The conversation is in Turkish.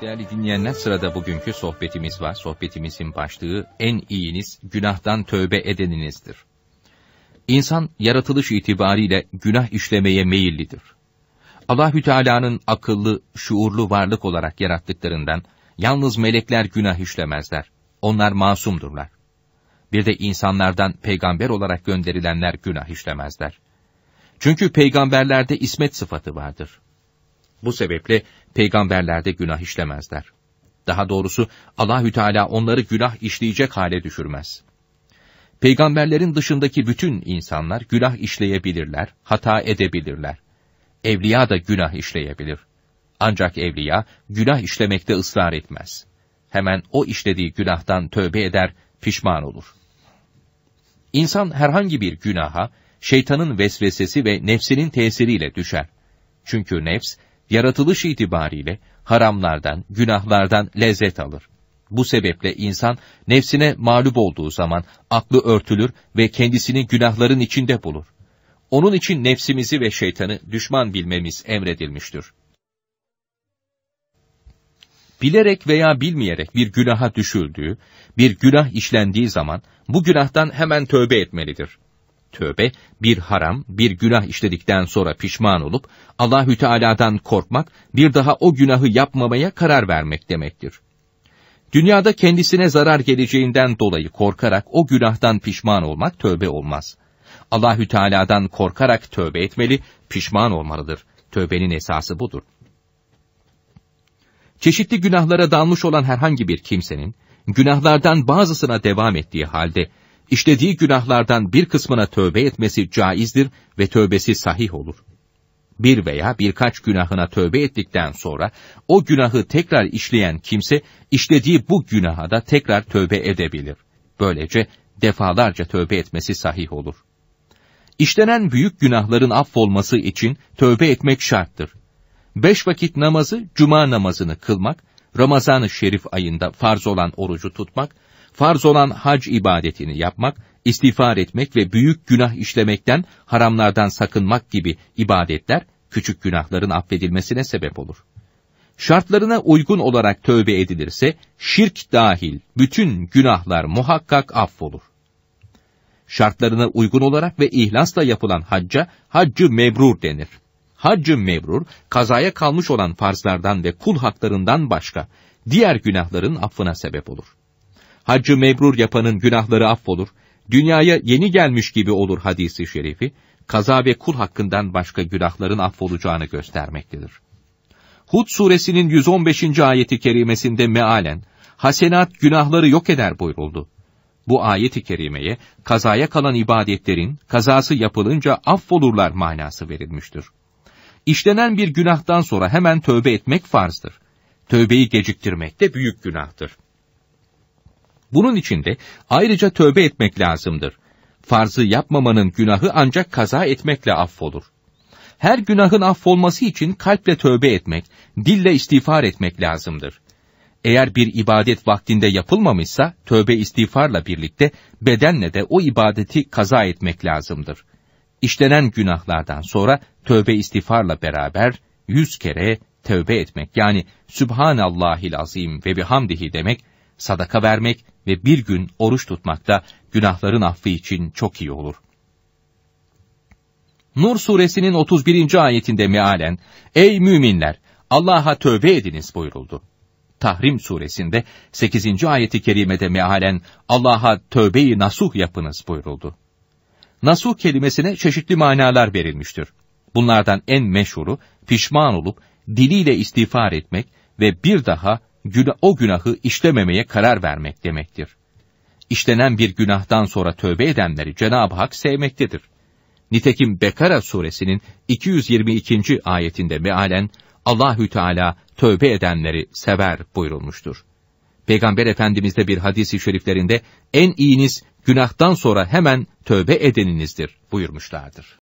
Değerli dinleyenler sırada bugünkü sohbetimiz var. Sohbetimizin başlığı en iyiniz günahtan tövbe edeninizdir. İnsan yaratılış itibariyle günah işlemeye meyillidir. Allahü Teala'nın akıllı, şuurlu varlık olarak yarattıklarından yalnız melekler günah işlemezler. Onlar masumdurlar. Bir de insanlardan peygamber olarak gönderilenler günah işlemezler. Çünkü peygamberlerde ismet sıfatı vardır. Bu sebeple peygamberler de günah işlemezler. Daha doğrusu Allahü Teala onları günah işleyecek hale düşürmez. Peygamberlerin dışındaki bütün insanlar günah işleyebilirler, hata edebilirler. Evliya da günah işleyebilir. Ancak evliya günah işlemekte ısrar etmez. Hemen o işlediği günahtan tövbe eder, pişman olur. İnsan herhangi bir günaha, şeytanın vesvesesi ve nefsinin tesiriyle düşer. Çünkü nefs, yaratılış itibariyle haramlardan, günahlardan lezzet alır. Bu sebeple insan nefsine mağlup olduğu zaman aklı örtülür ve kendisini günahların içinde bulur. Onun için nefsimizi ve şeytanı düşman bilmemiz emredilmiştir. Bilerek veya bilmeyerek bir günaha düşüldüğü, bir günah işlendiği zaman bu günahtan hemen tövbe etmelidir. Tövbe bir haram, bir günah işledikten sonra pişman olup Allahü Teala'dan korkmak, bir daha o günahı yapmamaya karar vermek demektir. Dünyada kendisine zarar geleceğinden dolayı korkarak o günahtan pişman olmak tövbe olmaz. Allahü Teala'dan korkarak tövbe etmeli, pişman olmalıdır. Tövbenin esası budur. Çeşitli günahlara dalmış olan herhangi bir kimsenin, günahlardan bazısına devam ettiği halde işlediği günahlardan bir kısmına tövbe etmesi caizdir ve tövbesi sahih olur. Bir veya birkaç günahına tövbe ettikten sonra o günahı tekrar işleyen kimse işlediği bu günaha da tekrar tövbe edebilir. Böylece defalarca tövbe etmesi sahih olur. İşlenen büyük günahların affolması için tövbe etmek şarttır. Beş vakit namazı, cuma namazını kılmak, Ramazan-ı Şerif ayında farz olan orucu tutmak, farz olan hac ibadetini yapmak, istiğfar etmek ve büyük günah işlemekten, haramlardan sakınmak gibi ibadetler, küçük günahların affedilmesine sebep olur. Şartlarına uygun olarak tövbe edilirse, şirk dahil bütün günahlar muhakkak affolur. Şartlarına uygun olarak ve ihlasla yapılan hacca, haccı mebrur denir. Haccı mebrur, kazaya kalmış olan farzlardan ve kul haklarından başka, diğer günahların affına sebep olur haccı mebrur yapanın günahları affolur, dünyaya yeni gelmiş gibi olur hadisi şerifi, kaza ve kul hakkından başka günahların affolacağını göstermektedir. Hud suresinin 115. ayeti kerimesinde mealen, hasenat günahları yok eder buyuruldu. Bu ayeti kerimeye, kazaya kalan ibadetlerin, kazası yapılınca affolurlar manası verilmiştir. İşlenen bir günahtan sonra hemen tövbe etmek farzdır. Tövbeyi geciktirmek de büyük günahtır. Bunun için de ayrıca tövbe etmek lazımdır. Farzı yapmamanın günahı ancak kaza etmekle affolur. Her günahın affolması için kalple tövbe etmek, dille istiğfar etmek lazımdır. Eğer bir ibadet vaktinde yapılmamışsa, tövbe istiğfarla birlikte bedenle de o ibadeti kaza etmek lazımdır. İşlenen günahlardan sonra tövbe istiğfarla beraber yüz kere tövbe etmek yani Sübhanallahil azim ve bihamdihi demek sadaka vermek ve bir gün oruç tutmak da günahların affı için çok iyi olur. Nur suresinin 31. ayetinde mealen, Ey müminler! Allah'a tövbe ediniz buyuruldu. Tahrim suresinde 8. ayeti kerimede mealen Allah'a tövbeyi nasuh yapınız buyuruldu. Nasuh kelimesine çeşitli manalar verilmiştir. Bunlardan en meşhuru pişman olup diliyle istiğfar etmek ve bir daha o günahı işlememeye karar vermek demektir. İşlenen bir günahtan sonra tövbe edenleri Cenab-ı Hak sevmektedir. Nitekim Bekara suresinin 222. ayetinde mealen Allahü Teala tövbe edenleri sever buyurulmuştur. Peygamber Efendimiz de bir hadisi şeriflerinde en iyiniz günahtan sonra hemen tövbe edeninizdir buyurmuşlardır.